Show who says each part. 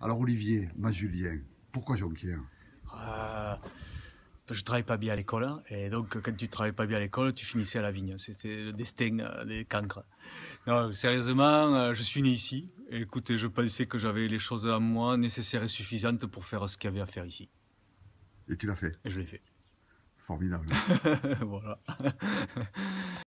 Speaker 1: Alors Olivier, ma Julien, pourquoi Jonquière
Speaker 2: euh, Je Je travaillais pas bien à l'école hein, et donc euh, quand tu travaillais pas bien à l'école, tu finissais à la vigne. C'était le destin euh, des cancres. Non, sérieusement, je suis né ici. écoutez, je pensais que j'avais les choses à moi nécessaires et suffisantes pour faire ce qu'il y avait à faire ici. Et tu l'as fait je l'ai fait. Formidable. voilà.